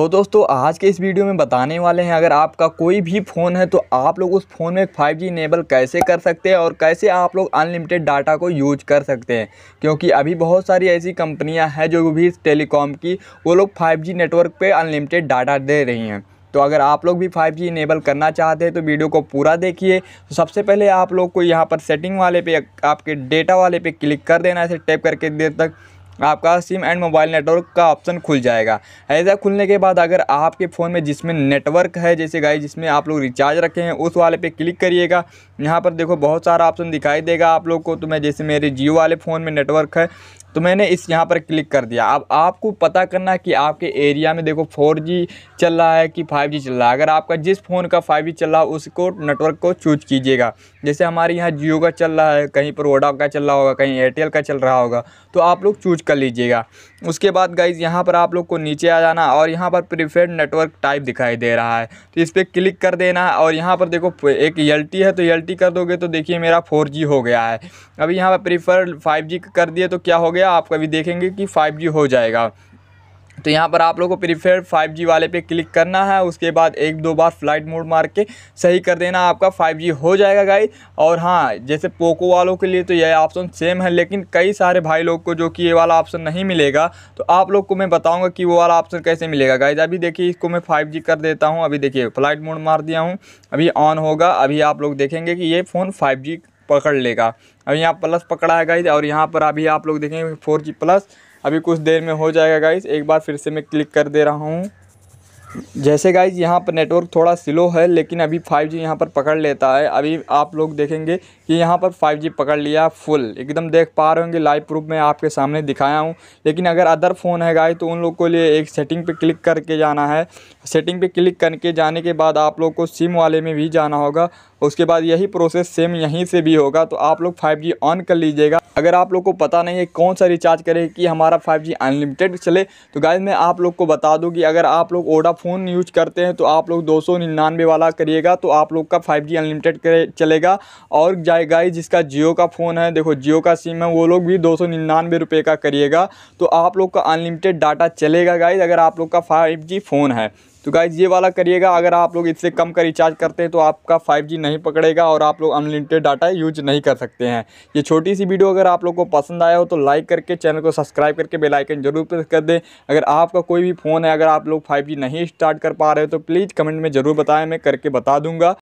तो दोस्तों आज के इस वीडियो में बताने वाले हैं अगर आपका कोई भी फ़ोन है तो आप लोग उस फ़ोन में 5G इनेबल कैसे कर सकते हैं और कैसे आप लोग अनलिमिटेड डाटा को यूज कर सकते हैं क्योंकि अभी बहुत सारी ऐसी कंपनियां हैं जो भी टेलीकॉम की वो लोग 5G नेटवर्क पे अनलिमिटेड डाटा दे रही हैं तो अगर आप लोग भी 5G इनेबल करना चाहते हैं तो वीडियो को पूरा देखिए तो सबसे पहले आप लोग को यहाँ पर सेटिंग वाले पे आपके डेटा वाले पे क्लिक कर देना है इसे टैप करके देर तक आपका सिम एंड मोबाइल नेटवर्क का ऑप्शन खुल जाएगा ऐसा खुलने के बाद अगर आपके फ़ोन में जिसमें नेटवर्क है जैसे गाई जिसमें आप लोग रिचार्ज रखे हैं उस वाले पर क्लिक करिएगा यहाँ पर देखो बहुत सारा ऑप्शन दिखाई देगा आप लोग को तो मैं जैसे मेरे जियो वाले फ़ोन में नेटवर्क है तो मैंने इस यहाँ पर क्लिक कर दिया अब आपको पता करना कि आपके एरिया में देखो जी चल रहा है कि जी चल रहा है अगर आपका जिस फ़ोन का जी चल रहा है उसको नेटवर्क को चूज कीजिएगा जैसे हमारे यहाँ जियो का चल रहा है कहीं पर वोडा का चल रहा होगा कहीं एयरटेल का चल रहा होगा तो आप लोग चूज कर लीजिएगा उसके बाद गाइज यहाँ पर आप लोग को नीचे आ जाना और यहाँ पर प्रीफेड नेटवर्क टाइप दिखाई दे रहा है तो इस पर क्लिक कर देना है और यहाँ पर देखो एक एल है तो एल कर दोगे तो देखिए मेरा फोर हो गया है अभी यहाँ पर प्रीफर फाइव कर दिए तो क्या हो गया गया आप कभी देखेंगे कि जी हो जाएगा तो यहाँ पर आप लोगों को प्रीफेयर 5G वाले पे क्लिक करना है उसके बाद एक दो बार फ्लाइट मोड मार के सही कर देना आपका 5G हो जाएगा गाई और हाँ जैसे पोको वालों के लिए तो यह ऑप्शन सेम है लेकिन कई सारे भाई लोग को जो कि ये वाला ऑप्शन नहीं मिलेगा तो आप लोग को मैं बताऊँगा कि वो वाला ऑप्शन कैसे मिलेगा गाई अभी देखिए इसको मैं फाइव कर देता हूँ अभी देखिए फ्लाइट मोड मार दिया हूँ अभी ऑन होगा अभी आप लोग देखेंगे कि ये फ़ोन फाइव पकड़ लेगा अब यहाँ प्लस पकड़ा है गाइज और यहाँ पर अभी आप लोग देखेंगे फोर जी प्लस अभी कुछ देर में हो जाएगा गाइज एक बार फिर से मैं क्लिक कर दे रहा हूँ जैसे गाइज यहाँ पर नेटवर्क थोड़ा स्लो है लेकिन अभी फाइव जी यहाँ पर पकड़ लेता है अभी आप लोग देखेंगे कि यहाँ पर फाइव जी पकड़ लिया फुल एकदम देख पा रहे होंगे लाइव प्रूफ में आपके सामने दिखाया हूँ लेकिन अगर अदर फ़ोन है गाइज तो उन लोग को लिए एक सेटिंग पे क्लिक करके जाना है सेटिंग पे क्लिक करके जाने के बाद आप लोग को सिम वाले में भी जाना होगा उसके बाद यही प्रोसेस सेम यहीं से भी होगा तो आप लोग 5G ऑन कर लीजिएगा अगर आप लोग को पता नहीं है कौन सा रिचार्ज करें कि हमारा 5G अनलिमिटेड चले तो गाइज मैं आप लोग को बता दूं कि अगर आप लोग ओडाफोन यूज करते हैं तो आप लोग दो वाला करिएगा तो आप लोग का फाइव अनलिमिटेड चलेगा और जाए गाइज जिसका जियो का फ़ोन है देखो जियो का सिम है वो लोग भी दो सौ का करिएगा तो आप लोग का अनलिमिटेड डाटा चलेगा गाइज अगर आप लोग का फाइव फ़ोन है तो गाइज ये वाला करिएगा अगर आप लोग इससे कम का रिचार्ज करते हैं तो आपका 5G नहीं पकड़ेगा और आप लोग अनलिमिटेड डाटा यूज नहीं कर सकते हैं ये छोटी सी वीडियो अगर आप लोग को पसंद आया हो तो लाइक करके चैनल को सब्सक्राइब करके बेल आइकन जरूर प्रेस कर दें अगर आपका कोई भी फ़ोन है अगर आप लोग 5G नहीं स्टार्ट कर पा रहे हो तो प्लीज़ कमेंट में ज़रूर बताएं मैं करके बता दूंगा